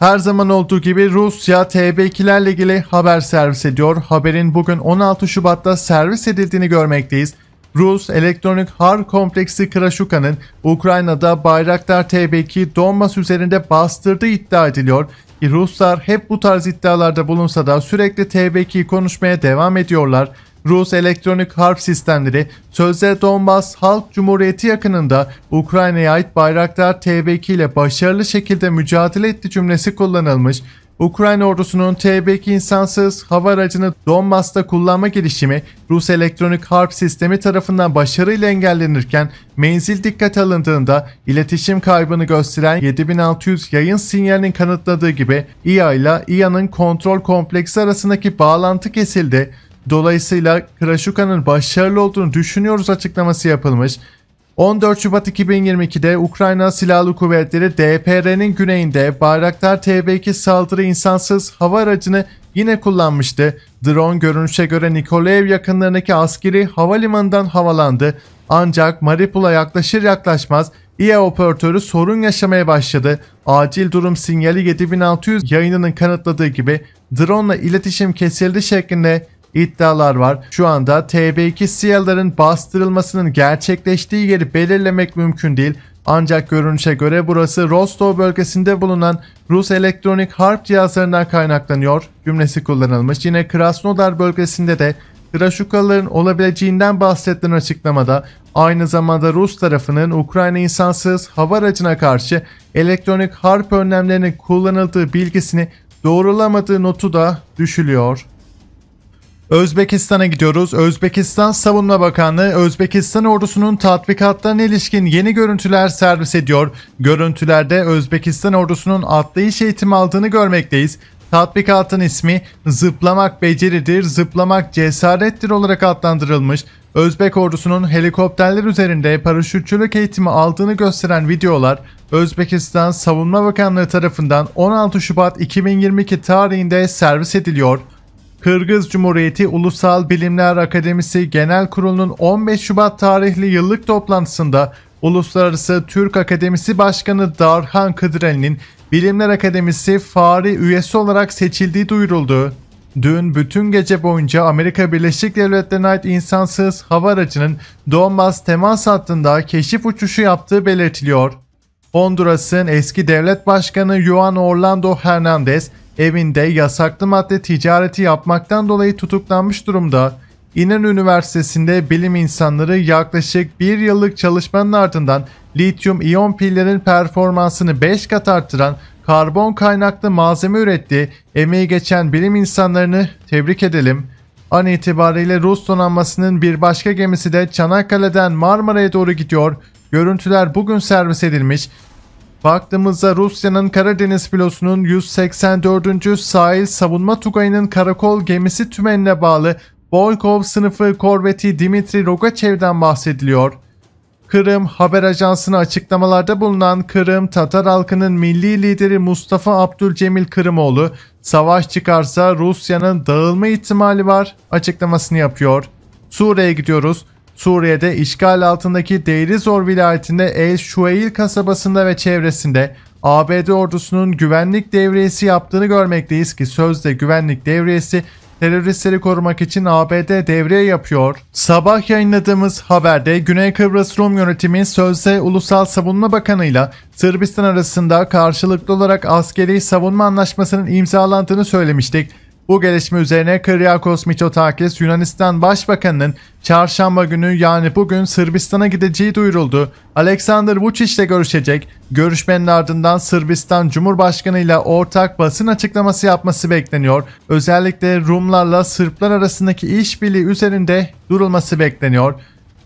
Her zaman olduğu gibi Rusya TB2'lerle ilgili haber servis ediyor. Haberin bugün 16 Şubat'ta servis edildiğini görmekteyiz. Rus elektronik har kompleksi Krasukanın Ukrayna'da Bayraktar TB2 Donbas üzerinde bastırdığı iddia ediliyor. Ruslar hep bu tarz iddialarda bulunsa da sürekli TB2'yi konuşmaya devam ediyorlar. Rus elektronik harp sistemleri sözde Donbas Halk Cumhuriyeti yakınında Ukrayna'ya ait Bayraktar TB2 ile başarılı şekilde mücadele etti cümlesi kullanılmış. Ukrayna ordusunun TB2 insansız hava aracını Donbas'ta kullanma girişimi Rus elektronik harp sistemi tarafından başarıyla engellenirken menzil dikkat alındığında iletişim kaybını gösteren 7600 yayın sinyalinin kanıtladığı gibi İA ile İA'nın kontrol kompleksi arasındaki bağlantı kesildi. Dolayısıyla Krasukanın başarılı olduğunu düşünüyoruz açıklaması yapılmış. 14 Şubat 2022'de Ukrayna Silahlı Kuvvetleri DPR'nin güneyinde Bayraktar TB2 saldırı insansız hava aracını yine kullanmıştı. Drone görünüşe göre Nikolaev yakınlarındaki askeri havalimanından havalandı. Ancak Mariupol'a yaklaşır yaklaşmaz İA operatörü sorun yaşamaya başladı. Acil durum sinyali 7600 yayınının kanıtladığı gibi drone ile iletişim kesildi şeklinde iddialar var. Şu anda TB2 siyaların bastırılmasının gerçekleştiği yeri belirlemek mümkün değil. Ancak görünüşe göre burası Rostov bölgesinde bulunan Rus elektronik harp cihazlarından kaynaklanıyor cümlesi kullanılmış. Yine Krasnodar bölgesinde de Traşukalıların olabileceğinden bahsedilen açıklamada aynı zamanda Rus tarafının Ukrayna insansız hava aracına karşı elektronik harp önlemlerinin kullanıldığı bilgisini doğrulamadığı notu da düşülüyor. Özbekistan'a gidiyoruz. Özbekistan Savunma Bakanlığı Özbekistan ordusunun tatbikatlarına ilişkin yeni görüntüler servis ediyor. Görüntülerde Özbekistan ordusunun atlayış eğitimi aldığını görmekteyiz. Tatbikatın ismi zıplamak beceridir, zıplamak cesarettir olarak adlandırılmış. Özbek ordusunun helikopterler üzerinde paraşütçülük eğitimi aldığını gösteren videolar Özbekistan Savunma Bakanlığı tarafından 16 Şubat 2022 tarihinde servis ediliyor. Kırgız Cumhuriyeti Ulusal Bilimler Akademisi Genel Kurulu'nun 15 Şubat tarihli yıllık toplantısında Uluslararası Türk Akademisi Başkanı Darhan Kıdreli'nin Bilimler Akademisi Fari üyesi olarak seçildiği duyuruldu. Dün bütün gece boyunca Amerika Birleşik Devletleri'ne ait insansız hava aracının Donbas temas hattında keşif uçuşu yaptığı belirtiliyor. Honduras'ın eski devlet başkanı Juan Orlando Hernandez evinde yasaklı madde ticareti yapmaktan dolayı tutuklanmış durumda. İnan Üniversitesi'nde bilim insanları yaklaşık bir yıllık çalışmanın ardından lityum iyon pillerin performansını 5 kat arttıran karbon kaynaklı malzeme üretti. Emeği geçen bilim insanlarını tebrik edelim. An itibariyle Rus donanmasının bir başka gemisi de Çanakkale'den Marmara'ya doğru gidiyor. Görüntüler bugün servis edilmiş. Baktığımızda Rusya'nın Karadeniz filosunun 184. Sahil Savunma Tugayı'nın karakol gemisi tümenine bağlı Volkov sınıfı korveti Dimitri Rogachev'den bahsediliyor. Kırım Haber Ajansı'na açıklamalarda bulunan Kırım Tatar halkının milli lideri Mustafa Abdülcemil Kırımoğlu, savaş çıkarsa Rusya'nın dağılma ihtimali var açıklamasını yapıyor. Suriye'ye gidiyoruz. Suriye'de işgal altındaki Deir Zor vilayetinde El Şueil kasabasında ve çevresinde ABD ordusunun güvenlik devriyesi yaptığını görmekteyiz ki sözde güvenlik devriyesi teröristleri korumak için ABD devreye yapıyor. Sabah yayınladığımız haberde Güney Kıbrıs Rum yönetimi sözde Ulusal Savunma Bakanı ile Sırbistan arasında karşılıklı olarak askeri savunma anlaşmasının imzalandığını söylemiştik. Bu gelişme üzerine Kyriakos Mitsotakis Yunanistan Başbakanı'nın çarşamba günü yani bugün Sırbistan'a gideceği duyuruldu. Alexander Vučić ile görüşecek. Görüşmenin ardından Sırbistan Cumhurbaşkanı ile ortak basın açıklaması yapması bekleniyor. Özellikle Rumlarla Sırplar arasındaki işbirliği üzerinde durulması bekleniyor.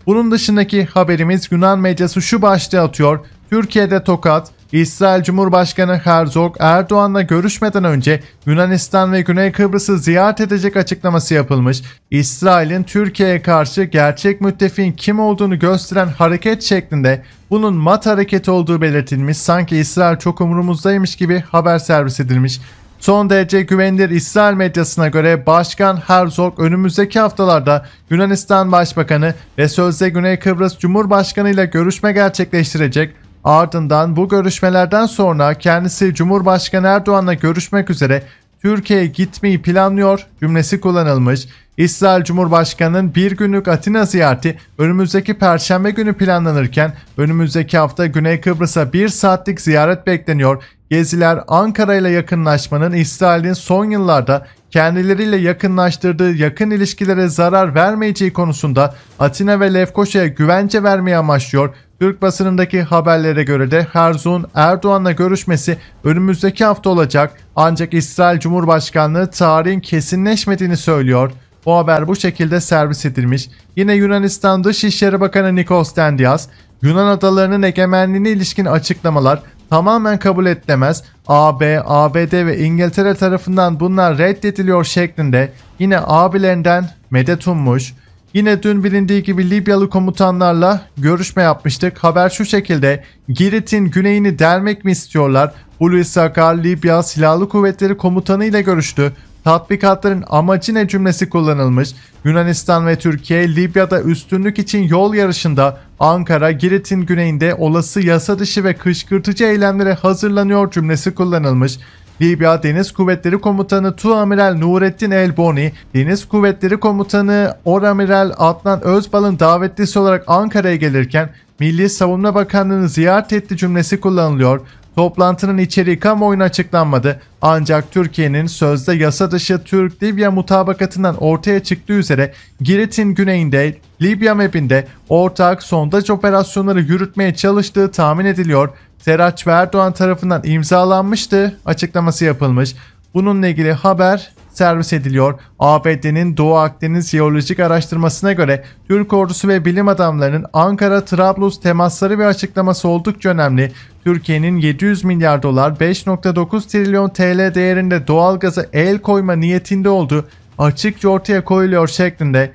Bunun dışındaki haberimiz Yunan medyası şu başlığı atıyor. Türkiye'de tokat, İsrail Cumhurbaşkanı Herzog Erdoğan'la görüşmeden önce Yunanistan ve Güney Kıbrıs'ı ziyaret edecek açıklaması yapılmış. İsrail'in Türkiye'ye karşı gerçek müttefiğin kim olduğunu gösteren hareket şeklinde bunun mat hareketi olduğu belirtilmiş. Sanki İsrail çok umurumuzdaymış gibi haber servis edilmiş. Son derece güvenilir İsrail medyasına göre Başkan Herzog önümüzdeki haftalarda Yunanistan Başbakanı ve sözde Güney Kıbrıs Cumhurbaşkanı ile görüşme gerçekleştirecek. Ardından bu görüşmelerden sonra kendisi Cumhurbaşkanı Erdoğan'la görüşmek üzere Türkiye'ye gitmeyi planlıyor cümlesi kullanılmış. İsrail Cumhurbaşkanı'nın bir günlük Atina ziyareti önümüzdeki perşembe günü planlanırken önümüzdeki hafta Güney Kıbrıs'a bir saatlik ziyaret bekleniyor. Geziler Ankara ile yakınlaşmanın İsrail'in son yıllarda kendileriyle yakınlaştırdığı yakın ilişkilere zarar vermeyeceği konusunda Atina ve Lefkoşa'ya güvence vermeye amaçlıyor. Türk basınındaki haberlere göre de Herzun Erdoğan'la görüşmesi önümüzdeki hafta olacak ancak İsrail Cumhurbaşkanlığı tarihin kesinleşmediğini söylüyor. Bu haber bu şekilde servis edilmiş. Yine Yunanistan Dışişleri Bakanı Nikos Dendias, Yunan adalarının egemenliğine ilişkin açıklamalar tamamen kabul etmez AB, ABD ve İngiltere tarafından bunlar reddediliyor şeklinde yine abilerinden medet ummuş. Yine dün bilindiği gibi Libyalı komutanlarla görüşme yapmıştık. Haber şu şekilde Girit'in güneyini delmek mi istiyorlar? Hulusi Akar Libya Silahlı Kuvvetleri Komutanı ile görüştü tatbikatların amacı ne cümlesi kullanılmış. Yunanistan ve Türkiye Libya'da üstünlük için yol yarışında Ankara, Girit'in güneyinde olası yasa dışı ve kışkırtıcı eylemlere hazırlanıyor cümlesi kullanılmış. Libya Deniz Kuvvetleri Komutanı Tuamiral Nurettin Elboni, Deniz Kuvvetleri Komutanı Oramiral Adnan Özbal'ın davetlisi olarak Ankara'ya gelirken Milli Savunma Bakanlığı'nı ziyaret etti cümlesi kullanılıyor. Toplantının içeriği kamuoyuna açıklanmadı ancak Türkiye'nin sözde yasa dışı Türk-Libya mutabakatından ortaya çıktığı üzere Girit'in güneyinde Libya mapinde ortak sondaj operasyonları yürütmeye çalıştığı tahmin ediliyor. Seraç ve Erdoğan tarafından imzalanmıştı açıklaması yapılmış. Bununla ilgili haber servis ediliyor. ABD'nin Doğu Akdeniz jeolojik araştırmasına göre Türk ordusu ve bilim adamlarının Ankara-Trablus temasları ve açıklaması oldukça önemli. Türkiye'nin 700 milyar dolar 5.9 trilyon TL değerinde doğalgaza el koyma niyetinde olduğu açıkça ortaya koyuluyor şeklinde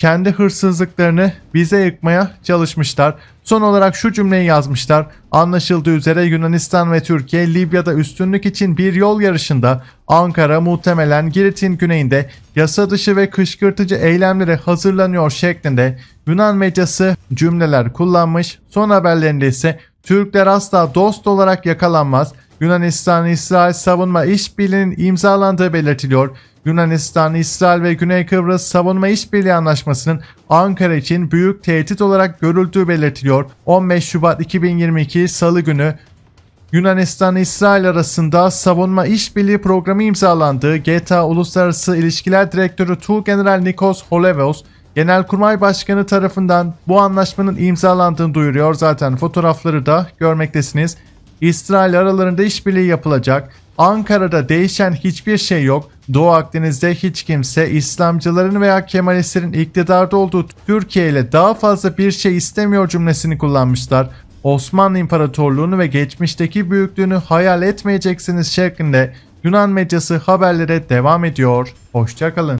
kendi hırsızlıklarını bize yıkmaya çalışmışlar. Son olarak şu cümleyi yazmışlar. Anlaşıldığı üzere Yunanistan ve Türkiye Libya'da üstünlük için bir yol yarışında Ankara muhtemelen Girit'in güneyinde yasa dışı ve kışkırtıcı eylemlere hazırlanıyor şeklinde Yunan medyası cümleler kullanmış. Son haberlerinde ise Türkler asla dost olarak yakalanmaz. Yunanistan-İsrail savunma işbirliğinin imzalandığı belirtiliyor. Yunanistan, İsrail ve Güney Kıbrıs Savunma İşbirliği Anlaşması'nın Ankara için büyük tehdit olarak görüldüğü belirtiliyor. 15 Şubat 2022 Salı günü Yunanistan-İsrail arasında savunma işbirliği programı imzalandı. GTA Uluslararası İlişkiler Direktörü Tu General Nikos Holevos, Genelkurmay Başkanı tarafından bu anlaşmanın imzalandığını duyuruyor. Zaten fotoğrafları da görmektesiniz. İsrail aralarında işbirliği yapılacak. Ankara'da değişen hiçbir şey yok. Doğu Akdeniz'de hiç kimse İslamcıların veya Kemalistlerin iktidarda olduğu Türkiye ile daha fazla bir şey istemiyor cümlesini kullanmışlar. Osmanlı İmparatorluğunu ve geçmişteki büyüklüğünü hayal etmeyeceksiniz şeklinde Yunan medyası haberlere devam ediyor. Hoşçakalın.